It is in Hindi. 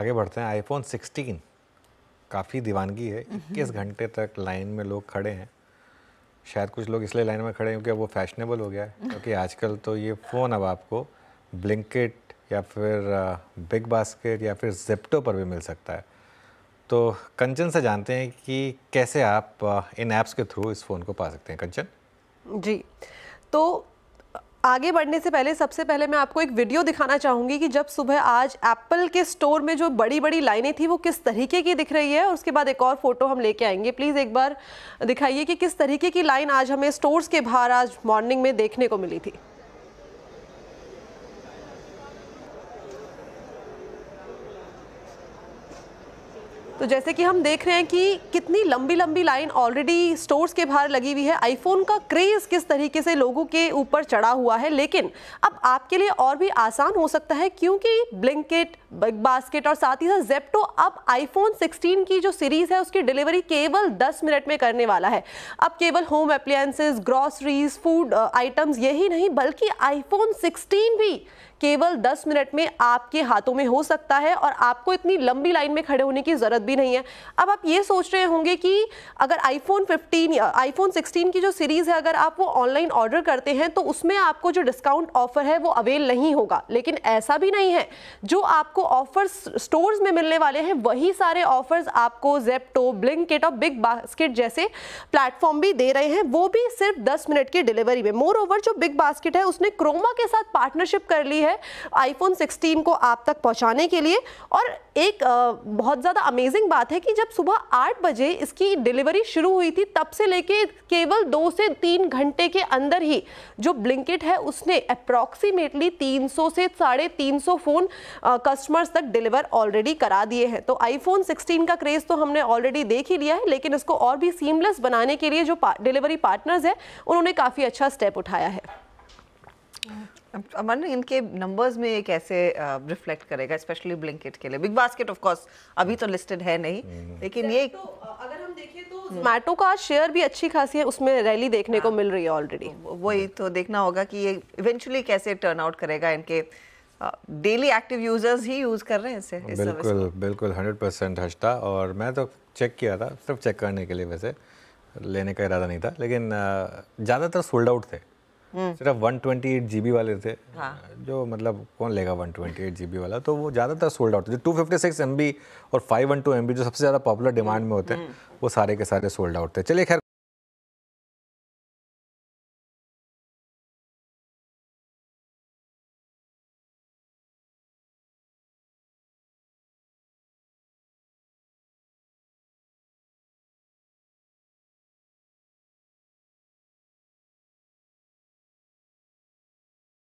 आगे बढ़ते हैं आईफोन 16 काफ़ी दीवानगी है हम्म। इक्कीस घंटे तक लाइन में लोग खड़े हैं शायद कुछ लोग इसलिए लाइन में खड़े हैं क्योंकि वो फैशनेबल हो गया है क्योंकि आजकल तो ये फ़ोन अब आपको ब्लिंकेट या फिर बिग बास्केट या फिर जेप्टो पर भी मिल सकता है तो कंचन से जानते हैं कि कैसे आप इन ऐप्स के थ्रू इस फ़ोन को पा सकते हैं कंचन जी तो आगे बढ़ने से पहले सबसे पहले मैं आपको एक वीडियो दिखाना चाहूँगी कि जब सुबह आज एप्पल के स्टोर में जो बड़ी बड़ी लाइनें थी वो किस तरीके की दिख रही है और उसके बाद एक और फ़ोटो हम लेके आएंगे प्लीज़ एक बार दिखाइए कि किस तरीके की लाइन आज हमें स्टोर्स के बाहर आज मॉर्निंग में देखने को मिली थी तो जैसे कि हम देख रहे हैं कि कितनी लंबी लंबी लाइन ऑलरेडी स्टोर्स के बाहर लगी हुई है आईफोन का क्रेज़ किस तरीके से लोगों के ऊपर चढ़ा हुआ है लेकिन अब आपके लिए और भी आसान हो सकता है क्योंकि ब्लिंकिट बिग बास्केट और साथ ही साथ जेप्टो अब आईफोन 16 की जो सीरीज़ है उसकी डिलीवरी केवल 10 मिनट में करने वाला है अब केवल home appliances groceries food items यही नहीं बल्कि आईफोन सिक्सटीन भी केवल दस मिनट में आपके हाथों में हो सकता है और आपको इतनी लंबी लाइन में खड़े होने की ज़रूरत भी नहीं है अब आप ये सोच रहे होंगे कि अगर आईफोन 15 या आईफोन 16 की जो सीरीज़ है अगर आप वो ऑनलाइन ऑर्डर करते हैं तो उसमें आपको जो डिस्काउंट ऑफर है वो अवेल नहीं होगा लेकिन ऐसा भी नहीं है जो आपको ऑफर्स स्टोर्स में मिलने वाले हैं वही सारे ऑफर्स आपको जेप्टो ब्लिंकिट और बिग बास्केट जैसे प्लेटफॉर्म भी दे रहे हैं वो भी सिर्फ दस मिनट की डिलीवरी में मोर ओवर जो बिग बास्केट है उसने क्रोमा के साथ पार्टनरशिप कर ली है आईफोन 16 को आप तक पहुंचाने के लिए और एक बहुत ज़्यादा अमेजिंग अमेजिंग बात है कि जब सुबह आठ बजे इसकी डिलीवरी शुरू हुई थी तब से लेके केवल दो से तीन घंटे के अंदर ही जो ब्लिंकिट है उसने अप्रॉक्सीमेटली 300 से साढ़े तीन फ़ोन कस्टमर्स तक डिलीवर ऑलरेडी करा दिए हैं तो आईफोन 16 का क्रेज़ तो हमने ऑलरेडी देख ही लिया है लेकिन इसको और भी सीमलेस बनाने के लिए जो डिलीवरी पार्टनर्स है उन्होंने काफ़ी अच्छा स्टेप उठाया है अमन इनके नंबर्स में कैसे रिफ्लेक्ट करेगा स्पेशली ब्लिंकिट के लिए बिग बास्केट ऑफ कोर्स अभी तो लिस्टेड है नहीं हम्म। लेकिन ये तो, अगर हम देखें तो जोमेटो हम्म। का शेयर भी अच्छी खासी है उसमें रैली देखने को हाँ। मिल रही है ऑलरेडी वही तो देखना होगा कि ये इवेंचुअली कैसे टर्न आउट करेगा इनके डेली एक्टिव यूजर्स ही यूज़ कर रहे हैं इसे बिल्कुल बिल्कुल हंड्रेड परसेंट हर्षता और मैं तो चेक किया था सिर्फ चेक करने के लिए वैसे लेने का इरादा नहीं था लेकिन ज़्यादातर सोल्ड आउट थे हम्म। सिर्फ 128 जीबी वाले थे हाँ. जो मतलब कौन लेगा 128 जीबी वाला तो वो ज़्यादातर सोल्ड आउट थे जो 256 एमबी और 512 एमबी जो सबसे ज़्यादा पॉपुलर डिमांड में होते हैं हम्म। वो सारे के सारे सोल्ड आउट थे चलिए खैर